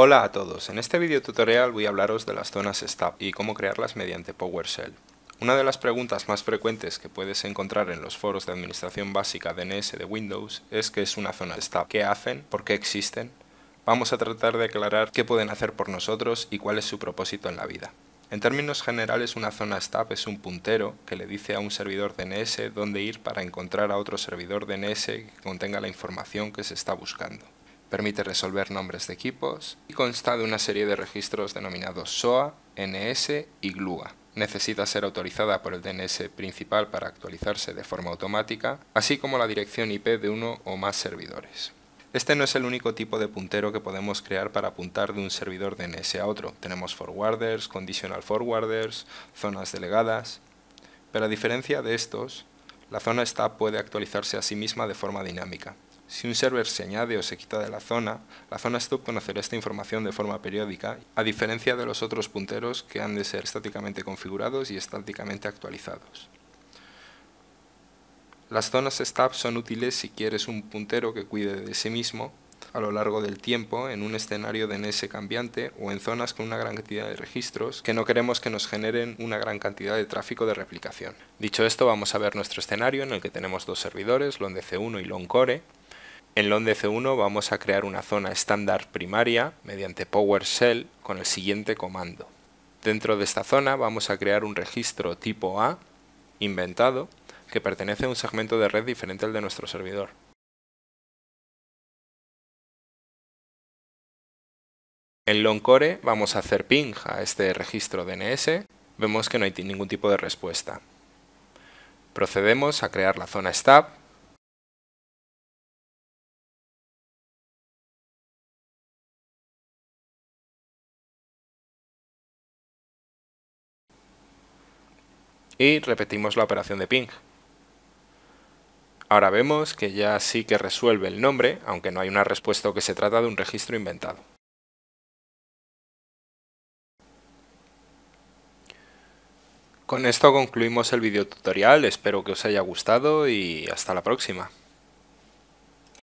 Hola a todos, en este video tutorial voy a hablaros de las zonas Stab y cómo crearlas mediante PowerShell. Una de las preguntas más frecuentes que puedes encontrar en los foros de administración básica DNS de Windows es qué es una zona Stab, qué hacen, por qué existen. Vamos a tratar de aclarar qué pueden hacer por nosotros y cuál es su propósito en la vida. En términos generales, una zona STAB es un puntero que le dice a un servidor DNS dónde ir para encontrar a otro servidor DNS que contenga la información que se está buscando permite resolver nombres de equipos y consta de una serie de registros denominados SOA, NS y GLUA. Necesita ser autorizada por el DNS principal para actualizarse de forma automática, así como la dirección IP de uno o más servidores. Este no es el único tipo de puntero que podemos crear para apuntar de un servidor DNS a otro. Tenemos forwarders, conditional forwarders, zonas delegadas. Pero a diferencia de estos, la zona está puede actualizarse a sí misma de forma dinámica. Si un server se añade o se quita de la zona, la zona stub conocerá esta información de forma periódica, a diferencia de los otros punteros que han de ser estáticamente configurados y estáticamente actualizados. Las zonas STUB son útiles si quieres un puntero que cuide de sí mismo a lo largo del tiempo en un escenario de cambiante o en zonas con una gran cantidad de registros que no queremos que nos generen una gran cantidad de tráfico de replicación. Dicho esto, vamos a ver nuestro escenario en el que tenemos dos servidores, LONDC1 y LONCore, en LONDC1 vamos a crear una zona estándar primaria mediante PowerShell con el siguiente comando. Dentro de esta zona vamos a crear un registro tipo A inventado que pertenece a un segmento de red diferente al de nuestro servidor. En Longcore vamos a hacer ping a este registro DNS. Vemos que no hay ningún tipo de respuesta. Procedemos a crear la zona STAB y repetimos la operación de ping. Ahora vemos que ya sí que resuelve el nombre, aunque no hay una respuesta o que se trata de un registro inventado. Con esto concluimos el video tutorial, espero que os haya gustado y hasta la próxima.